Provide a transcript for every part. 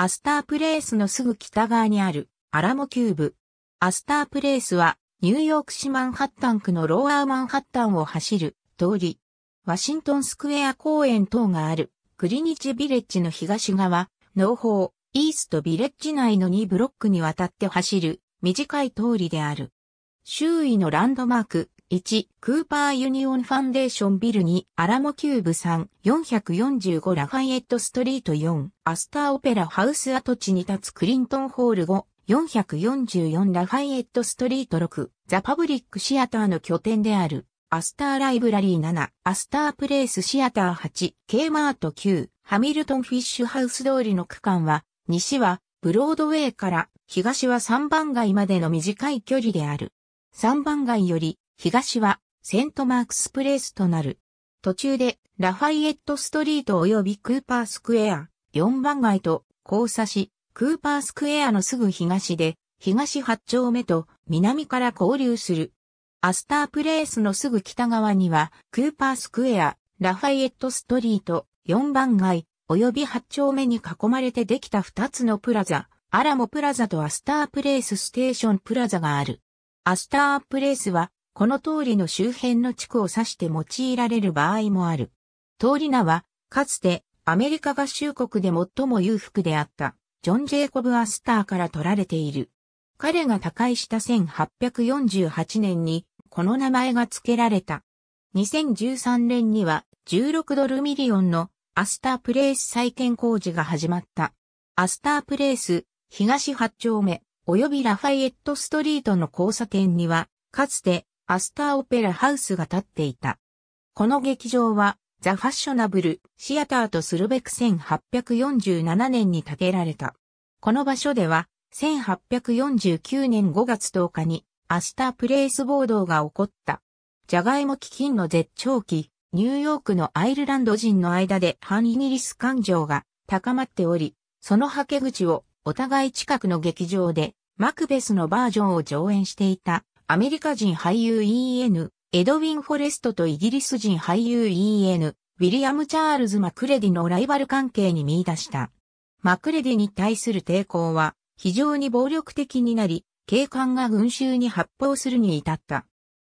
アスタープレイスのすぐ北側にあるアラモキューブ。アスタープレイスはニューヨーク市マンハッタン区のローアーマンハッタンを走る通り、ワシントンスクエア公園等があるクリニチビレッジの東側、農法、イーストビレッジ内の2ブロックにわたって走る短い通りである。周囲のランドマーク、1、クーパーユニオンファンデーションビル2、アラモキューブ3、445ラファイエットストリート4、アスターオペラハウス跡地に立つクリントンホール5、444ラファイエットストリート6、ザ・パブリックシアターの拠点である、アスターライブラリー7、アスタープレイスシアター8、K マート9、ハミルトンフィッシュハウス通りの区間は、西はブロードウェイから東は3番街までの短い距離である。3番街より東はセントマークスプレースとなる。途中でラファイエットストリート及びクーパースクエア4番街と交差し、クーパースクエアのすぐ東で東8丁目と南から交流する。アスタープレイスのすぐ北側にはクーパースクエア、ラファイエットストリート4番街及び8丁目に囲まれてできた2つのプラザ、アラモプラザとアスタープレイスステーションプラザがある。アスタープレイスはこの通りの周辺の地区を指して用いられる場合もある。通り名は、かつてアメリカ合衆国で最も裕福であった、ジョン・ジェイコブ・アスターから取られている。彼が他界した1848年に、この名前が付けられた。2013年には16ドルミリオンのアスタープレイス再建工事が始まった。アスタープレイス東8丁目及びラファイエットストリートの交差点には、かつてアスターオペラハウスが建っていた。この劇場は、ザ・ファッショナブル・シアターとするべく1847年に建てられた。この場所では、1849年5月10日に、アスタープレイス暴動が起こった。ジャガイモ基金の絶頂期、ニューヨークのアイルランド人の間で反イギリス感情が高まっており、そのはけ口をお互い近くの劇場でマクベスのバージョンを上演していたアメリカ人俳優 E.N. エドウィン・フォレストとイギリス人俳優 E.N. ウィリアム・チャールズ・マクレディのライバル関係に見出した。マクレディに対する抵抗は非常に暴力的になり、警官が群衆に発砲するに至った。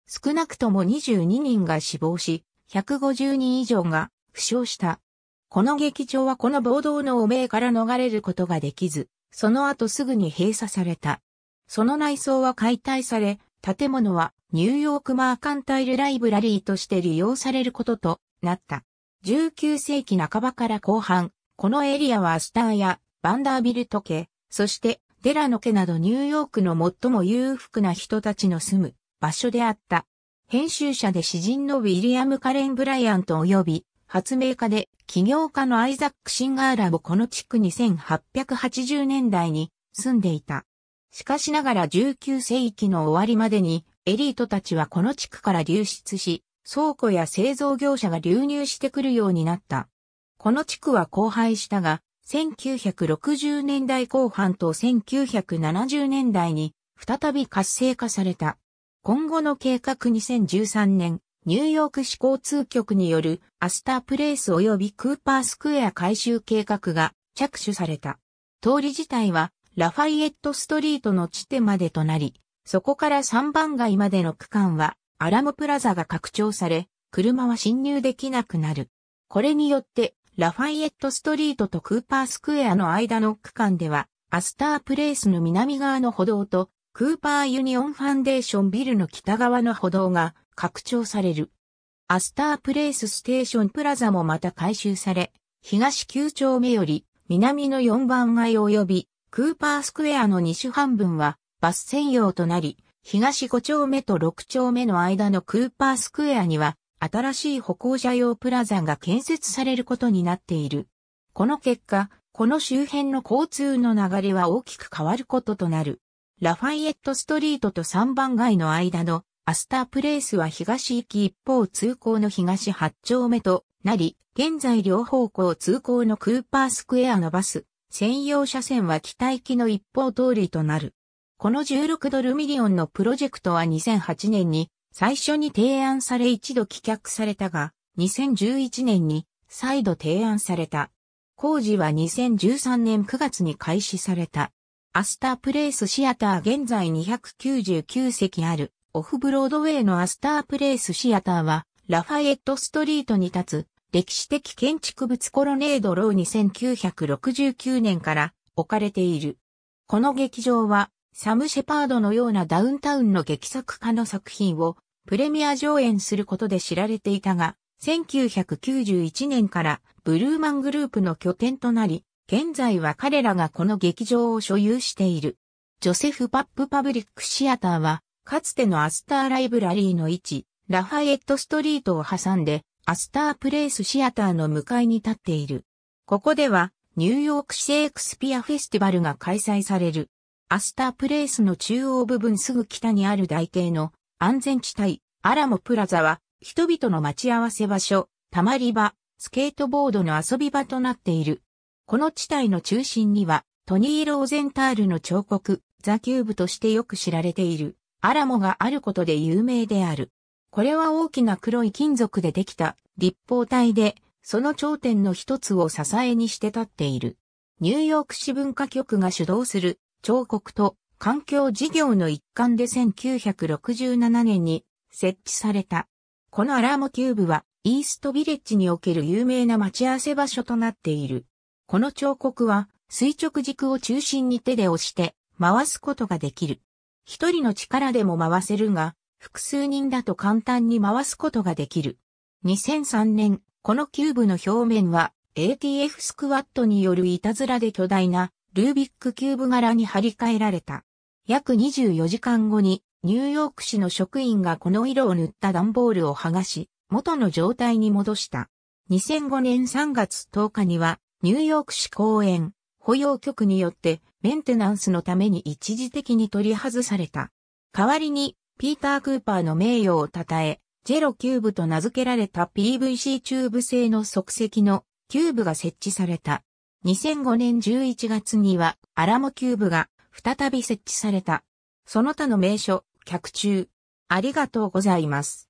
少なくとも22人が死亡し、150人以上が負傷した。この劇場はこの暴動の汚名から逃れることができず、その後すぐに閉鎖された。その内装は解体され、建物はニューヨークマーカンタイルライブラリーとして利用されることとなった。19世紀半ばから後半、このエリアはアスターやバンダービルト家、そしてデラノ家などニューヨークの最も裕福な人たちの住む場所であった。編集者で詩人のウィリアム・カレン・ブライアント及び発明家で起業家のアイザック・シンガーラもこの地区に1880年代に住んでいた。しかしながら19世紀の終わりまでにエリートたちはこの地区から流出し、倉庫や製造業者が流入してくるようになった。この地区は荒廃したが、1960年代後半と1970年代に再び活性化された。今後の計画2013年、ニューヨーク市交通局によるアスタープレイス及びクーパースクエア改修計画が着手された。通り自体はラファイエットストリートの地点までとなり、そこから3番街までの区間はアラムプラザが拡張され、車は侵入できなくなる。これによって、ラファイエットストリートとクーパースクエアの間の区間では、アスタープレイスの南側の歩道と、クーパーユニオンファンデーションビルの北側の歩道が拡張される。アスタープレイスステーションプラザもまた改修され、東9丁目より南の4番街及びクーパースクエアの2種半分はバス専用となり、東5丁目と6丁目の間のクーパースクエアには、新しい歩行者用プラザが建設されることになっている。この結果、この周辺の交通の流れは大きく変わることとなる。ラファイエットストリートと3番街の間のアスタープレイスは東行き一方通行の東8丁目となり、現在両方向通行のクーパースクエアのバス、専用車線は機体機の一方通りとなる。この16ドルミリオンのプロジェクトは2008年に最初に提案され一度棄却されたが、2011年に再度提案された。工事は2013年9月に開始された。アスタープレイスシアター現在299席あるオフブロードウェイのアスタープレイスシアターはラファエットストリートに立つ歴史的建築物コロネードローに1969年から置かれている。この劇場は、サム・シェパードのようなダウンタウンの劇作家の作品をプレミア上演することで知られていたが、1991年からブルーマングループの拠点となり、現在は彼らがこの劇場を所有している。ジョセフ・パップ・パブリック・シアターは、かつてのアスター・ライブラリーの位置、ラファエット・ストリートを挟んで、アスタープレイスシアターの向かいに立っている。ここでは、ニューヨークシェイクスピアフェスティバルが開催される。アスタープレイスの中央部分すぐ北にある台形の安全地帯、アラモプラザは、人々の待ち合わせ場所、たまり場、スケートボードの遊び場となっている。この地帯の中心には、トニー・ローゼンタールの彫刻、ザ・キューブとしてよく知られている、アラモがあることで有名である。これは大きな黒い金属でできた立方体で、その頂点の一つを支えにして立っている。ニューヨーク市文化局が主導する彫刻と環境事業の一環で1967年に設置された。このアラームキューブはイーストビレッジにおける有名な待ち合わせ場所となっている。この彫刻は垂直軸を中心に手で押して回すことができる。一人の力でも回せるが、複数人だと簡単に回すことができる。2003年、このキューブの表面は ATF スクワットによるいたずらで巨大なルービックキューブ柄に張り替えられた。約24時間後にニューヨーク市の職員がこの色を塗った段ボールを剥がし、元の状態に戻した。2005年3月10日にはニューヨーク市公園保養局によってメンテナンスのために一時的に取り外された。代わりにピーター・クーパーの名誉を称え、ジェロキューブと名付けられた PVC チューブ製の即席のキューブが設置された。2005年11月にはアラモキューブが再び設置された。その他の名所、客中。ありがとうございます。